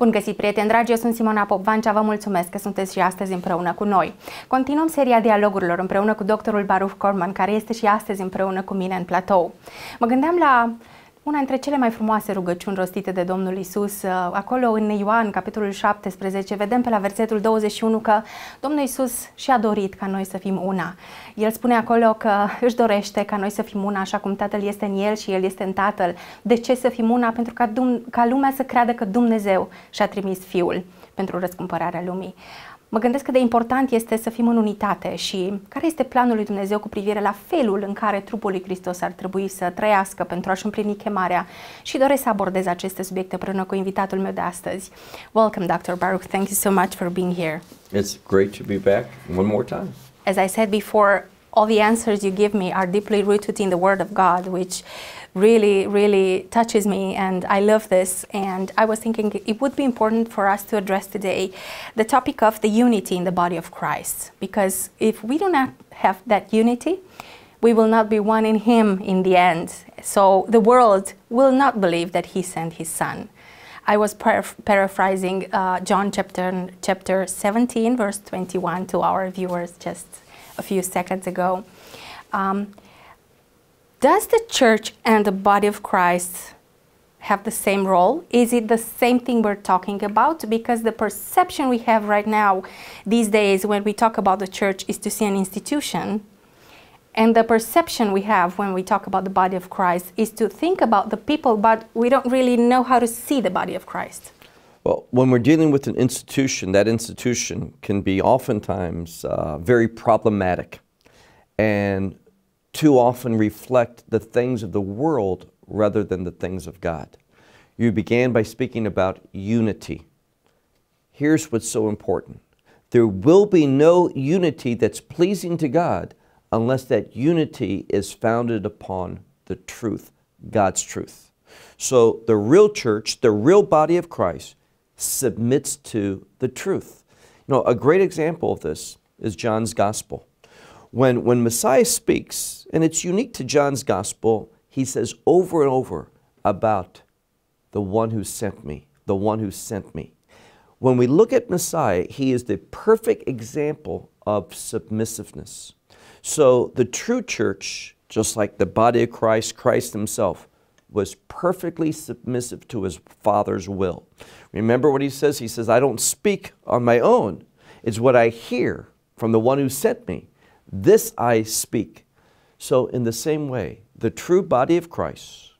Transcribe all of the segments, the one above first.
Bun găsit, prieteni dragi, eu sunt Simona Popvancea, vă mulțumesc că sunteți și astăzi împreună cu noi. Continuăm seria dialogurilor împreună cu doctorul Baruf Corman, care este și astăzi împreună cu mine în platou. Mă gândeam la una dintre cele mai frumoase rugăciuni rostite de Domnul Isus, uh, acolo în Ioan, capitolul 17, vedem pe la versetul 21 că Domnul Isus și-a dorit ca noi să fim una. El spune acolo că își dorește ca noi să fim una, așa cum Tatăl este în El și El este în Tatăl. De ce să fim una? Pentru ca, dum- ca lumea să creadă că Dumnezeu și-a trimis Fiul pentru răscumpărarea lumii. Mă gândesc că de important este să fim în unitate și care este planul lui Dumnezeu cu privire la felul în care trupul lui Hristos ar trebui să trăiască pentru a-și împlini chemarea și doresc să abordez aceste subiecte prână cu invitatul meu de astăzi. Welcome, Dr. Baruch. Thank you so much for being here. It's great to be back one more time. As I said before, all the answers you give me are deeply rooted in the Word of God, which really, really touches me and I love this. And I was thinking it would be important for us to address today the topic of the unity in the body of Christ. Because if we do not have that unity, we will not be one in Him in the end. So the world will not believe that He sent His Son. I was paraphrasing uh, John chapter, chapter 17, verse 21 to our viewers just a few seconds ago. Um, does the church and the body of Christ have the same role? Is it the same thing we're talking about? Because the perception we have right now these days when we talk about the church is to see an institution. And the perception we have when we talk about the body of Christ is to think about the people, but we don't really know how to see the body of Christ. Well, when we're dealing with an institution, that institution can be oftentimes uh, very problematic. And too often reflect the things of the world rather than the things of God. You began by speaking about unity. Here's what's so important there will be no unity that's pleasing to God unless that unity is founded upon the truth, God's truth. So the real church, the real body of Christ, submits to the truth. You know, a great example of this is John's gospel. When, when Messiah speaks, and it's unique to John's gospel, he says over and over about the one who sent me, the one who sent me. When we look at Messiah, he is the perfect example of submissiveness. So the true church, just like the body of Christ, Christ himself, was perfectly submissive to his Father's will. Remember what he says? He says, I don't speak on my own. It's what I hear from the one who sent me. This I speak. So, in the same way, the true body of Christ,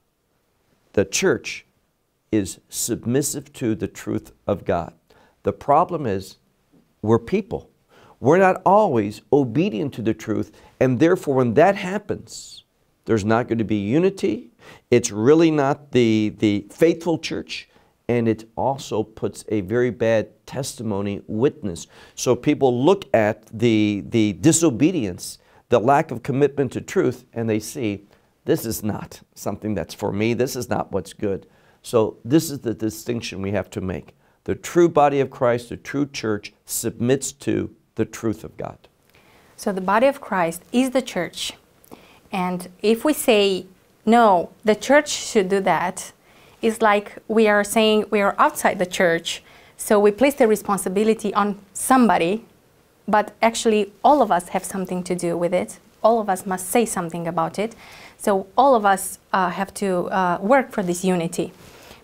the church, is submissive to the truth of God. The problem is we're people. We're not always obedient to the truth, and therefore, when that happens, there's not going to be unity. It's really not the, the faithful church and it also puts a very bad testimony witness. So people look at the, the disobedience, the lack of commitment to truth, and they see this is not something that's for me, this is not what's good. So this is the distinction we have to make. The true body of Christ, the true church, submits to the truth of God. So the body of Christ is the church. And if we say, no, the church should do that, it's like we are saying we are outside the church, so we place the responsibility on somebody, but actually all of us have something to do with it. All of us must say something about it. So all of us uh, have to uh, work for this unity.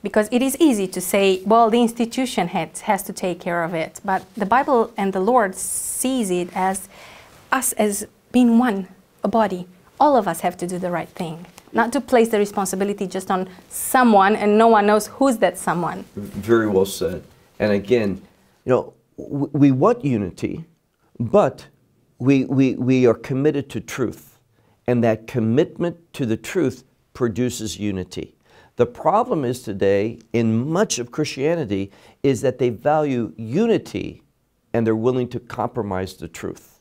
Because it is easy to say, well, the institution has, has to take care of it. But the Bible and the Lord sees it as us as being one, a body. All of us have to do the right thing not to place the responsibility just on someone and no one knows who's that someone. Very well said. And again, you know, we want unity, but we, we, we are committed to truth. And that commitment to the truth produces unity. The problem is today, in much of Christianity, is that they value unity and they're willing to compromise the truth.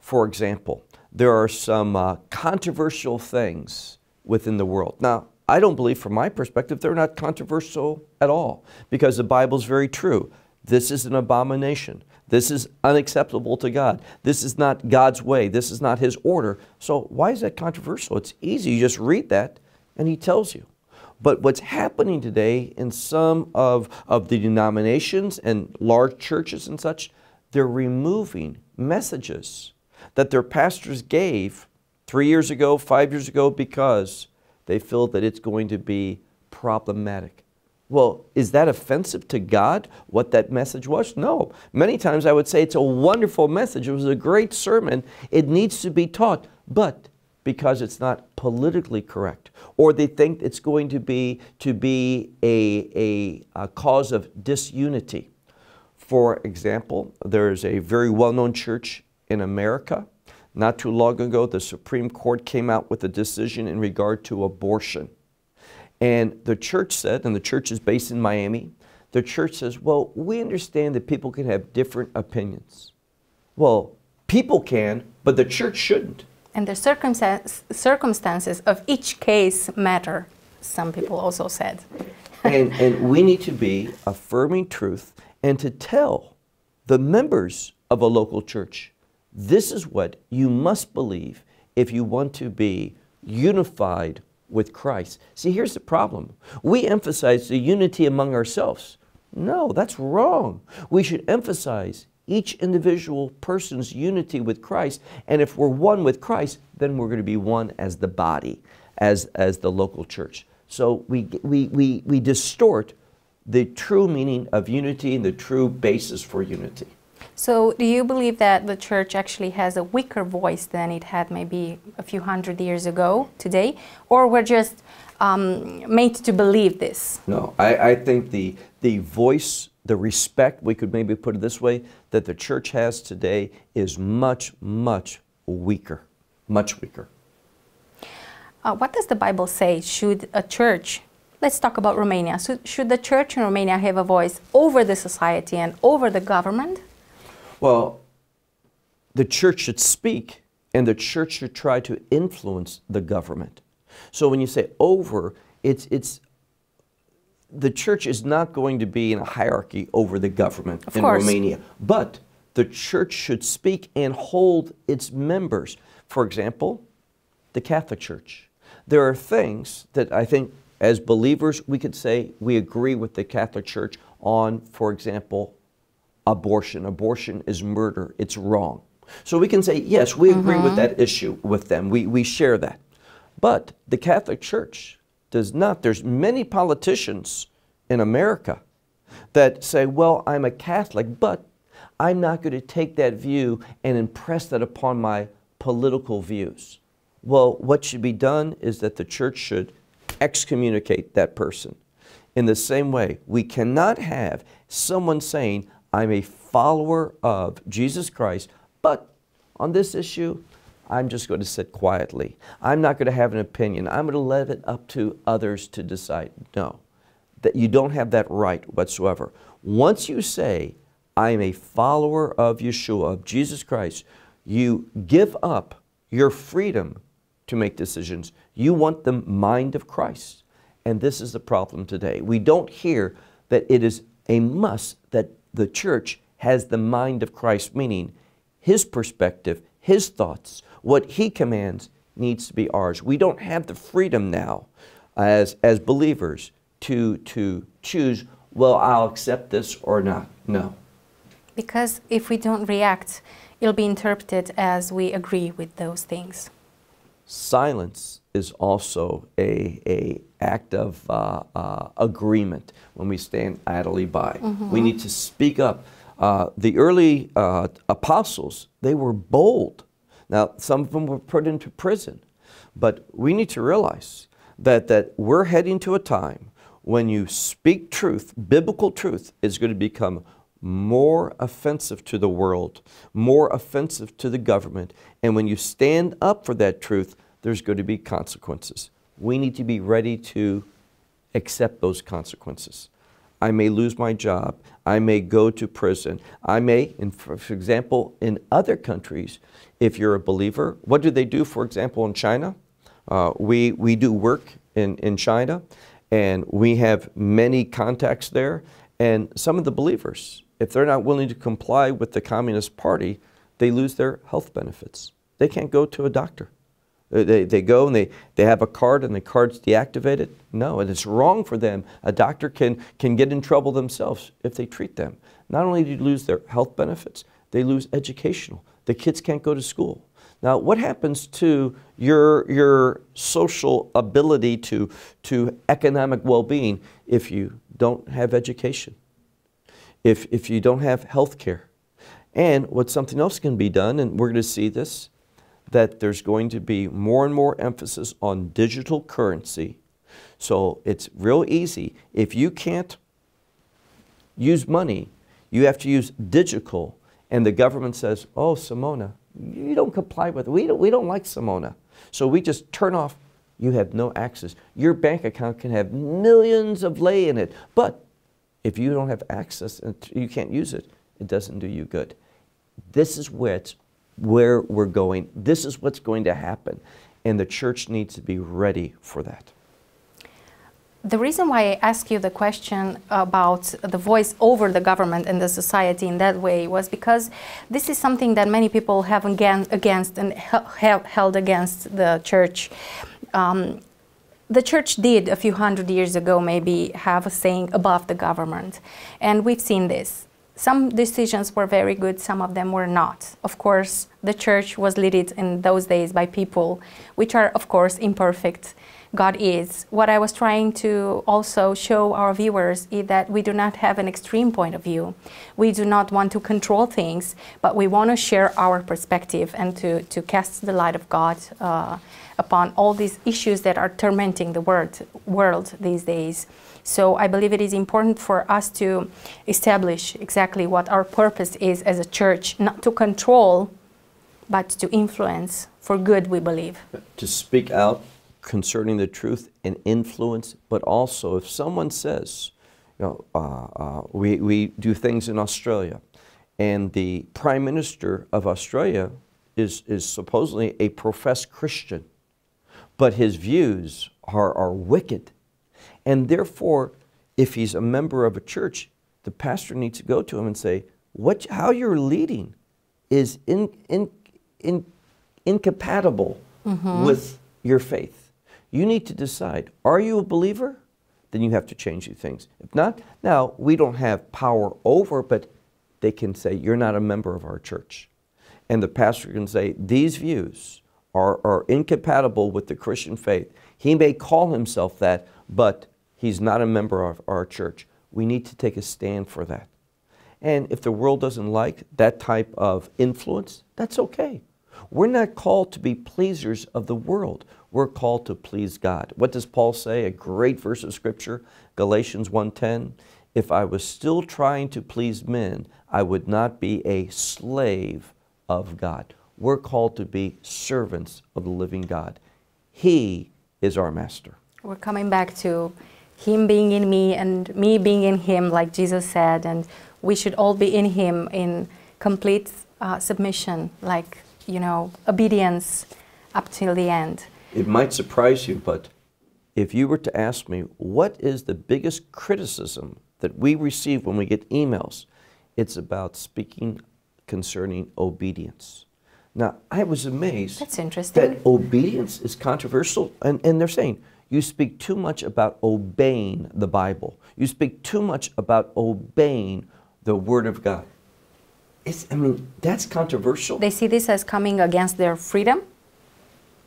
For example, there are some uh, controversial things within the world. Now, I don't believe, from my perspective, they're not controversial at all because the Bible is very true. This is an abomination. This is unacceptable to God. This is not God's way. This is not His order. So, why is that controversial? It's easy. You just read that and He tells you. But what's happening today in some of, of the denominations and large churches and such, they're removing messages that their pastors gave three years ago, five years ago, because they feel that it's going to be problematic. Well, is that offensive to God, what that message was? No. Many times I would say it's a wonderful message. It was a great sermon. It needs to be taught. But because it's not politically correct, or they think it's going to be, to be a, a, a cause of disunity. For example, there is a very well known church in America not too long ago, the Supreme Court came out with a decision in regard to abortion. And the church said, and the church is based in Miami, the church says, well, we understand that people can have different opinions. Well, people can, but the church shouldn't. And the circumstance, circumstances of each case matter, some people also said. and, and we need to be affirming truth and to tell the members of a local church this is what you must believe if you want to be unified with Christ. See, here's the problem. We emphasize the unity among ourselves. No, that's wrong. We should emphasize each individual person's unity with Christ. And if we're one with Christ, then we're going to be one as the body, as, as the local church. So we, we, we, we distort the true meaning of unity and the true basis for unity. So do you believe that the church actually has a weaker voice than it had maybe a few hundred years ago today? Or we're just um, made to believe this? No, I, I think the, the voice, the respect, we could maybe put it this way, that the church has today is much, much weaker, much weaker. Uh, what does the Bible say? Should a church, let's talk about Romania, so should the church in Romania have a voice over the society and over the government? Well, the church should speak, and the church should try to influence the government. So when you say over, it's, it's the church is not going to be in a hierarchy over the government of in course. Romania. But the church should speak and hold its members. For example, the Catholic Church. There are things that I think as believers we could say we agree with the Catholic Church on, for example, abortion. Abortion is murder, it's wrong. So we can say, yes, we agree mm-hmm. with that issue with them, we, we share that. But the Catholic Church does not. There's many politicians in America that say, well, I'm a Catholic, but I'm not going to take that view and impress that upon my political views. Well, what should be done is that the church should excommunicate that person. In the same way, we cannot have someone saying, I'm a follower of Jesus Christ, but on this issue, I'm just going to sit quietly. I'm not going to have an opinion. I'm going to let it up to others to decide. No, that you don't have that right whatsoever. Once you say, I am a follower of Yeshua, of Jesus Christ, you give up your freedom to make decisions. You want the mind of Christ. And this is the problem today. We don't hear that it is a must that the church has the mind of Christ, meaning his perspective, his thoughts, what he commands needs to be ours. We don't have the freedom now as, as believers to, to choose, well, I'll accept this or not. No. Because if we don't react, it'll be interpreted as we agree with those things. Silence is also a, a act of uh, uh, agreement when we stand idly by. Mm -hmm. We need to speak up. Uh, the early uh, apostles, they were bold. Now, some of them were put into prison, but we need to realize that, that we're heading to a time when you speak truth, biblical truth is going to become more offensive to the world, more offensive to the government. And when you stand up for that truth, there's going to be consequences. We need to be ready to accept those consequences. I may lose my job. I may go to prison. I may, in, for example, in other countries, if you're a believer, what do they do, for example, in China? Uh, we, we do work in, in China, and we have many contacts there. And some of the believers, if they're not willing to comply with the Communist Party, they lose their health benefits. They can't go to a doctor. Uh, they, they go and they, they have a card and the card's deactivated? No, and it's wrong for them. A doctor can, can get in trouble themselves if they treat them. Not only do you lose their health benefits, they lose educational. The kids can't go to school. Now, what happens to your, your social ability to, to economic well being if you don't have education, if, if you don't have health care? And what something else can be done, and we're going to see this that there's going to be more and more emphasis on digital currency. So it's real easy. If you can't use money, you have to use digital. And the government says, oh, Simona, you don't comply with it. We don't, we don't like Simona. So we just turn off. You have no access. Your bank account can have millions of lei in it. But if you don't have access and you can't use it, it doesn't do you good. This is where it's where we're going. This is what's going to happen. And the church needs to be ready for that. The reason why I asked you the question about the voice over the government and the society in that way was because this is something that many people have against and have held against the church. Um, the church did a few hundred years ago maybe have a saying above the government, and we've seen this some decisions were very good, some of them were not. Of course, the church was led in those days by people, which are, of course, imperfect. God is. What I was trying to also show our viewers is that we do not have an extreme point of view. We do not want to control things, but we want to share our perspective and to, to cast the light of God uh, upon all these issues that are tormenting the world, world these days. So I believe it is important for us to establish exactly what our purpose is as a church, not to control, but to influence for good, we believe. To speak out concerning the truth and influence, but also if someone says, you know, uh, uh, we, we do things in Australia, and the Prime Minister of Australia is, is supposedly a professed Christian, but his views are, are wicked and therefore, if he's a member of a church, the pastor needs to go to him and say, what, how you're leading is in, in, in, incompatible mm -hmm. with your faith. You need to decide, are you a believer? Then you have to change your things. If not, now we don't have power over, but they can say, you're not a member of our church. And the pastor can say, these views are, are incompatible with the Christian faith. He may call himself that, but He's not a member of our church. We need to take a stand for that. And if the world doesn't like that type of influence, that's okay. We're not called to be pleasers of the world. We're called to please God. What does Paul say? A great verse of scripture, Galatians 1:10. If I was still trying to please men, I would not be a slave of God. We're called to be servants of the living God. He is our master. We're coming back to him being in me and me being in him, like Jesus said, and we should all be in him in complete uh, submission, like, you know, obedience up till the end. It might surprise you, but if you were to ask me, what is the biggest criticism that we receive when we get emails? It's about speaking concerning obedience. Now, I was amazed. That's interesting. That obedience is controversial, and, and they're saying, you speak too much about obeying the Bible. You speak too much about obeying the Word of God. It's, I mean, that's controversial. They see this as coming against their freedom?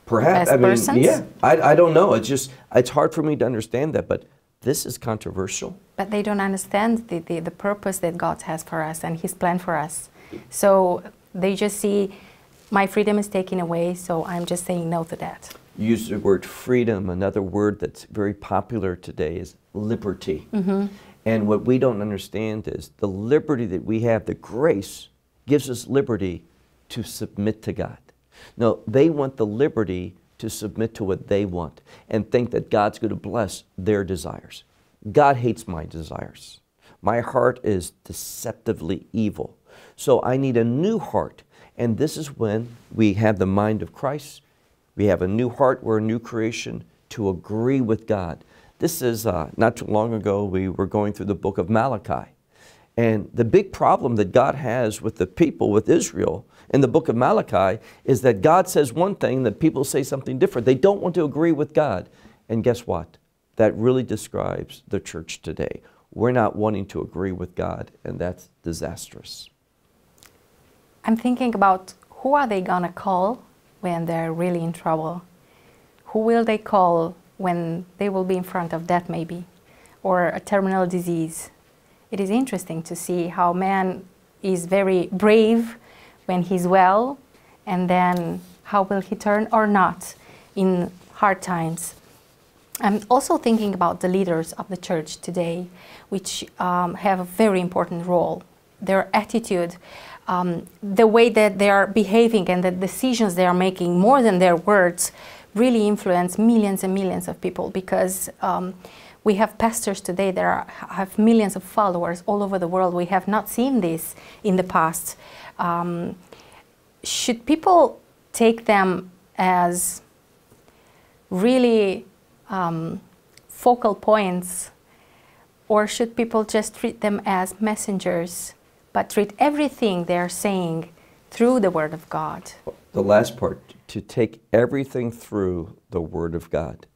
Perhaps. As I mean, yeah. I, I don't know. It's just, it's hard for me to understand that, but this is controversial. But they don't understand the, the, the purpose that God has for us and His plan for us. So they just see my freedom is taken away, so I'm just saying no to that. Use the word freedom. Another word that's very popular today is liberty. Mm -hmm. And what we don't understand is the liberty that we have, the grace, gives us liberty to submit to God. No, they want the liberty to submit to what they want and think that God's going to bless their desires. God hates my desires. My heart is deceptively evil. So I need a new heart. And this is when we have the mind of Christ we have a new heart. We're a new creation to agree with God. This is uh, not too long ago, we were going through the book of Malachi. And the big problem that God has with the people, with Israel, in the book of Malachi, is that God says one thing, that people say something different. They don't want to agree with God. And guess what? That really describes the church today. We're not wanting to agree with God, and that's disastrous. I'm thinking about who are they going to call when they're really in trouble? Who will they call when they will be in front of death, maybe, or a terminal disease? It is interesting to see how man is very brave when he's well, and then how will he turn or not in hard times. I'm also thinking about the leaders of the church today, which um, have a very important role. Their attitude um, the way that they are behaving and the decisions they are making, more than their words, really influence millions and millions of people because um, we have pastors today that are, have millions of followers all over the world. We have not seen this in the past. Um, should people take them as really um, focal points, or should people just treat them as messengers but treat everything they are saying through the Word of God. The last part, to take everything through the Word of God.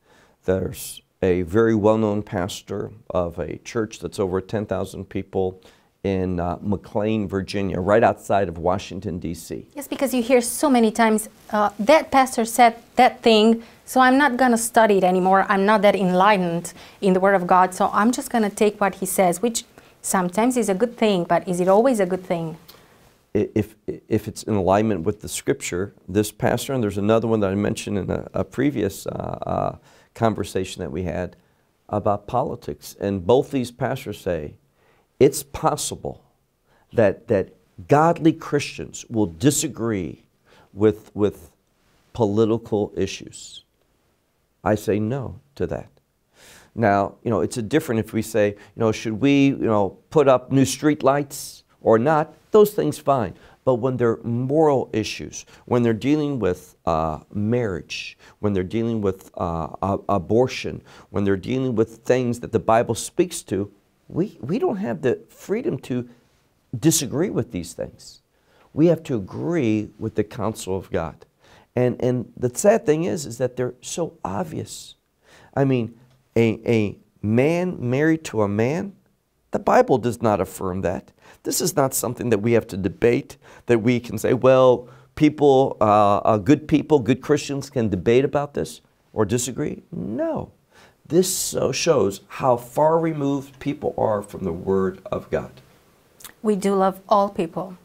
There's a very well known pastor of a church that's over 10,000 people in uh, McLean, Virginia, right outside of Washington, D.C. Yes, because you hear so many times, uh, that pastor said that thing, so I'm not going to study it anymore. I'm not that enlightened in the Word of God, so I'm just going to take what he says, which sometimes is a good thing, but is it always a good thing? If, if it's in alignment with the scripture, this pastor, and there's another one that I mentioned in a, a previous uh, uh, conversation that we had about politics, and both these pastors say it's possible that, that godly Christians will disagree with, with political issues. I say no to that. Now, you know, it's a different if we say, you know, should we, you know, put up new street lights or not? Those things fine. But when they're moral issues, when they're dealing with uh, marriage, when they're dealing with uh, abortion, when they're dealing with things that the Bible speaks to, we, we don't have the freedom to disagree with these things. We have to agree with the counsel of God. And, and the sad thing is, is that they're so obvious. I mean, a, a man married to a man? The Bible does not affirm that. This is not something that we have to debate, that we can say, well, people, uh, uh, good people, good Christians can debate about this or disagree. No. This so shows how far removed people are from the Word of God. We do love all people,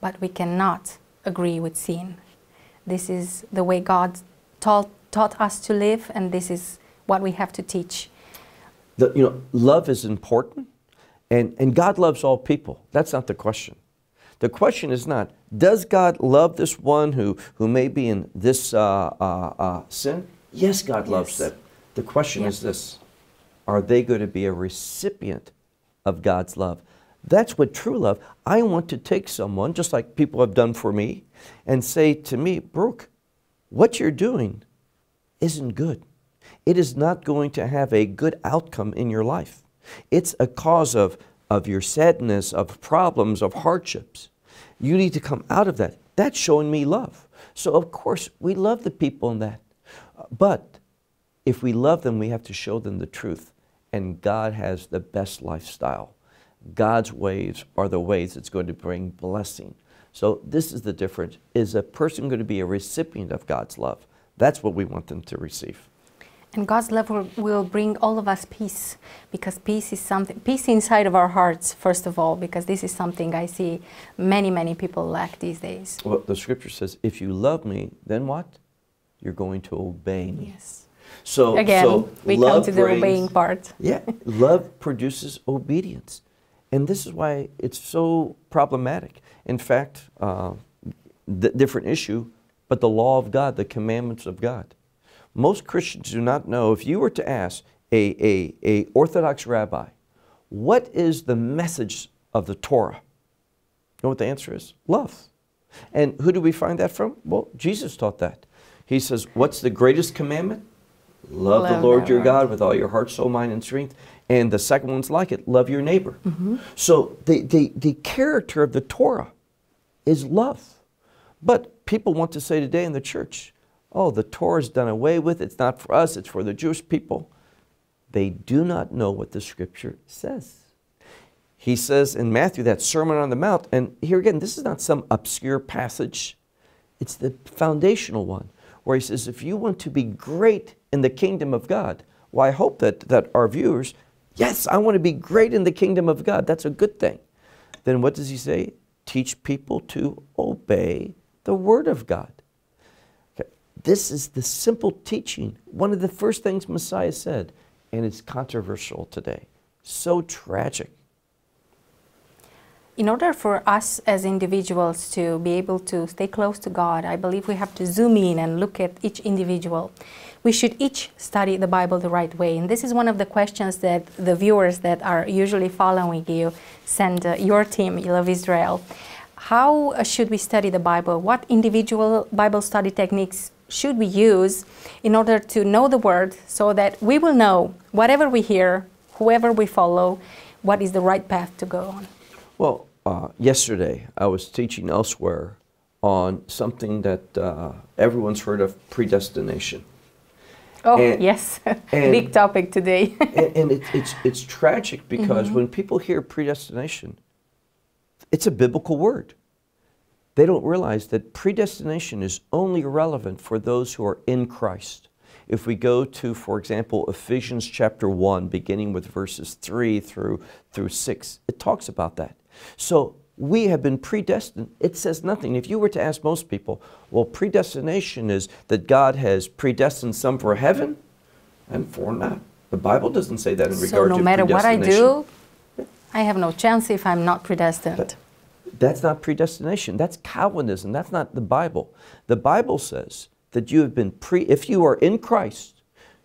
but we cannot agree with sin. This is the way God taught, taught us to live, and this is what we have to teach. The, you know, love is important, and, and God loves all people. That's not the question. The question is not, does God love this one who, who may be in this uh, uh, uh, sin? Yes, God yes. loves them. The question yes. is this are they going to be a recipient of God's love? That's what true love. I want to take someone, just like people have done for me, and say to me, Brooke, what you're doing isn't good it is not going to have a good outcome in your life. It's a cause of, of your sadness, of problems, of hardships. You need to come out of that. That's showing me love. So, of course, we love the people in that. But if we love them, we have to show them the truth. And God has the best lifestyle. God's ways are the ways that's going to bring blessing. So this is the difference. Is a person going to be a recipient of God's love? That's what we want them to receive. And God's love will, bring all of us peace, because peace is something, peace inside of our hearts, first of all, because this is something I see many, many people lack these days. Well, the scripture says, if you love me, then what? You're going to obey me. Yes. So, Again, so we come to the brings, obeying part. yeah, love produces obedience. And this is why it's so problematic. In fact, uh, different issue, but the law of God, the commandments of God most Christians do not know. If you were to ask a, a, a Orthodox rabbi, what is the message of the Torah? You know what the answer is? Love. And who do we find that from? Well, Jesus taught that. He says, What's the greatest commandment? Love, love the Lord your God with all your heart, soul, mind, and strength. And the second one's like it love your neighbor. Mm -hmm. So the, the, the character of the Torah is love. But people want to say today in the church, oh, the Torah is done away with, it's not for us, it's for the Jewish people. They do not know what the scripture says. He says in Matthew, that Sermon on the Mount, and here again, this is not some obscure passage, it's the foundational one, where he says, if you want to be great in the kingdom of God, well, I hope that, that our viewers, yes, I want to be great in the kingdom of God, that's a good thing. Then what does he say? Teach people to obey the word of God. This is the simple teaching. One of the first things Messiah said, and it's controversial today. So tragic. In order for us as individuals to be able to stay close to God, I believe we have to zoom in and look at each individual. We should each study the Bible the right way. And this is one of the questions that the viewers that are usually following you send uh, your team, You Love Israel how should we study the Bible? What individual Bible study techniques should we use in order to know the word so that we will know whatever we hear, whoever we follow, what is the right path to go on? Well, uh, yesterday I was teaching elsewhere on something that uh, everyone's heard of predestination. Oh, and, yes. and, Big topic today. and, and it, it's, it's tragic because mm -hmm. when people hear predestination, it's a biblical word. They don't realize that predestination is only relevant for those who are in Christ. If we go to, for example, Ephesians chapter 1, beginning with verses 3 through, through 6, it talks about that. So we have been predestined. It says nothing. If you were to ask most people, well, predestination is that God has predestined some for heaven and for not. The Bible doesn't say that in regard to predestination. So no matter what I do, I have no chance if I'm not predestined. That's not predestination. That's Calvinism. That's not the Bible. The Bible says that you have been pre, if you are in Christ,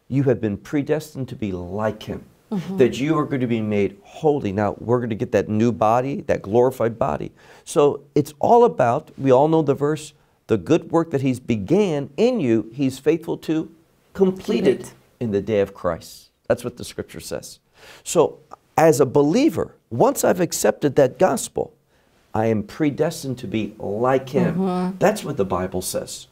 you have been predestined to be like Him. Mm -hmm. That you are going to be made holy. Now, we're going to get that new body, that glorified body. So it's all about, we all know the verse, the good work that He's began in you, He's faithful to complete it in the day of Christ. That's what the scripture says. So, as a believer, once I've accepted that gospel, I am predestined to be like him. Mm -hmm. That's what the Bible says.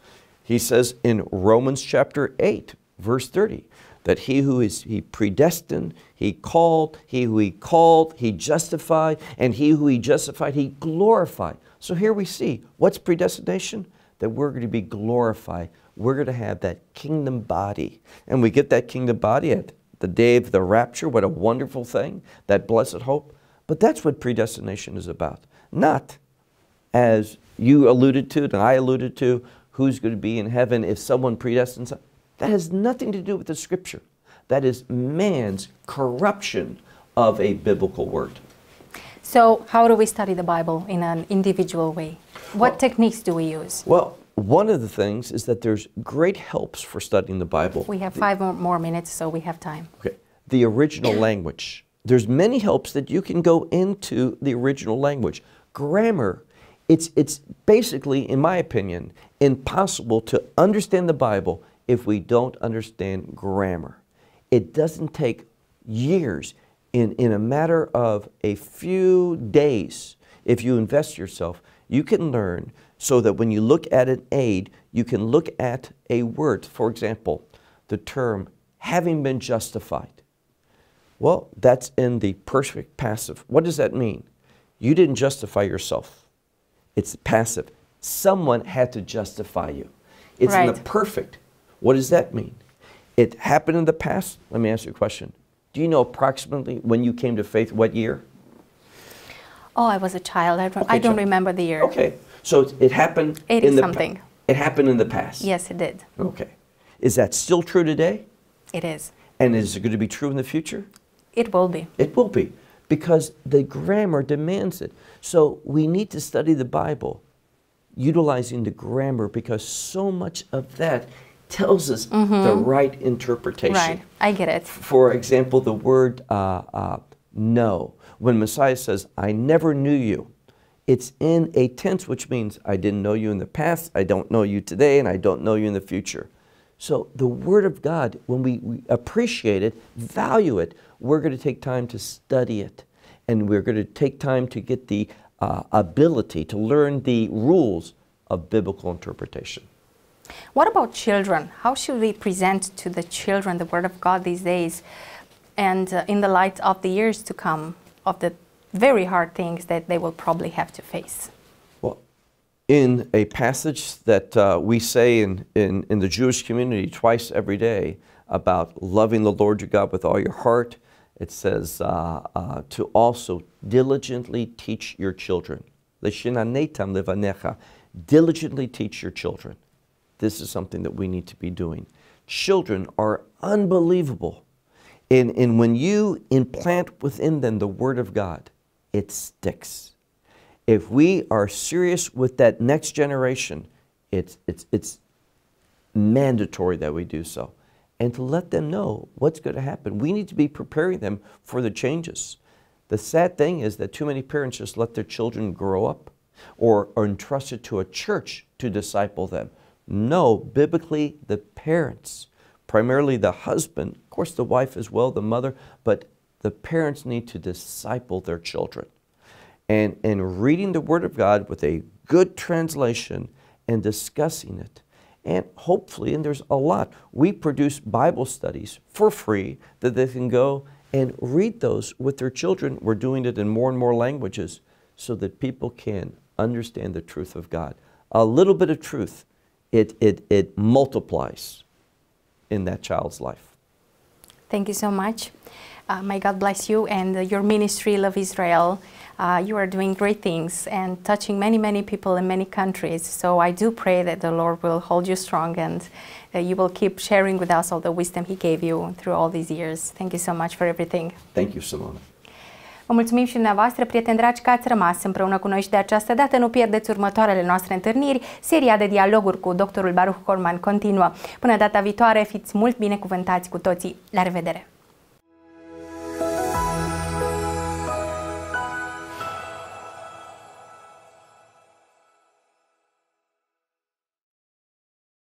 He says in Romans chapter 8, verse 30, that he who is he predestined, he called, he who he called, he justified, and he who he justified, he glorified. So here we see what's predestination? That we're going to be glorified. We're going to have that kingdom body. And we get that kingdom body at the day of the rapture. What a wonderful thing, that blessed hope. But that's what predestination is about. Not as you alluded to, and I alluded to, who's going to be in heaven if someone predestines. That has nothing to do with the scripture. That is man's corruption of a biblical word. So, how do we study the Bible in an individual way? What well, techniques do we use? Well, one of the things is that there's great helps for studying the Bible. We have five the, more minutes, so we have time. Okay. The original language. There's many helps that you can go into the original language grammar. It's, it's basically, in my opinion, impossible to understand the Bible if we don't understand grammar. It doesn't take years, in, in a matter of a few days, if you invest yourself, you can learn so that when you look at an aid, you can look at a word. For example, the term having been justified. Well, that's in the perfect passive. What does that mean? You didn't justify yourself. It's passive. Someone had to justify you. It's right. in the perfect. What does that mean? It happened in the past. Let me ask you a question. Do you know approximately when you came to faith? What year? Oh, I was a child. I don't, okay, I don't remember the year. Okay. So it, happened 80 in the something. It happened in the past. Yes, it did. Okay. Is that still true today? It is. And is it going to be true in the future? It will be. It will be because the grammar demands it. So we need to study the Bible utilizing the grammar because so much of that tells us mm -hmm. the mm-hmm. right interpretation. Right, I get it. For example, the word uh, uh, no. When Messiah says, I never knew you, it's in a tense which means I didn't know you in the past, I don't know you today, and I don't know you in the future. So the Word of God, when we, we appreciate it, value it, we're going to take time to study it. And we're going to take time to get the uh, ability to learn the rules of biblical interpretation. What about children? How should we present to the children the Word of God these days and uh, in the light of the years to come, of the very hard things that they will probably have to face? in a passage that uh, we say in, in, in the Jewish community twice every day about loving the Lord your God with all your heart. It says uh, uh, to also diligently teach your children. Diligently teach your children. This is something that we need to be doing. Children are unbelievable. And, and when you implant within them the Word of God, it sticks if we are serious with that next generation, it's, it's, it's mandatory that we do so. And to let them know what's going to happen. We need to be preparing them for the changes. The sad thing is that too many parents just let their children grow up or are entrusted to a church to disciple them. No, biblically, the parents, primarily the husband, of course, the wife as well, the mother, but the parents need to disciple their children and, and reading the Word of God with a good translation and discussing it. And hopefully, and there's a lot, we produce Bible studies for free that they can go and read those with their children. We're doing it in more and more languages so that people can understand the truth of God. A little bit of truth, it, it, it multiplies in that child's life. Thank you so much. Uh, may God bless you and uh, your ministry, Love Israel. Uh, you are doing great things and touching many, many people in many countries. So I do pray that the Lord will hold you strong and that you will keep sharing with us all the wisdom He gave you through all these years. Thank you so much for everything. Thank you, Simona. Vă mulțumim și dumneavoastră, prieteni dragi, că ați rămas împreună cu noi și de această dată. Nu pierdeți următoarele noastre întâlniri. Seria de dialoguri cu doctorul Baruch Corman continuă. Până data viitoare, fiți mult binecuvântați cu toții. La revedere!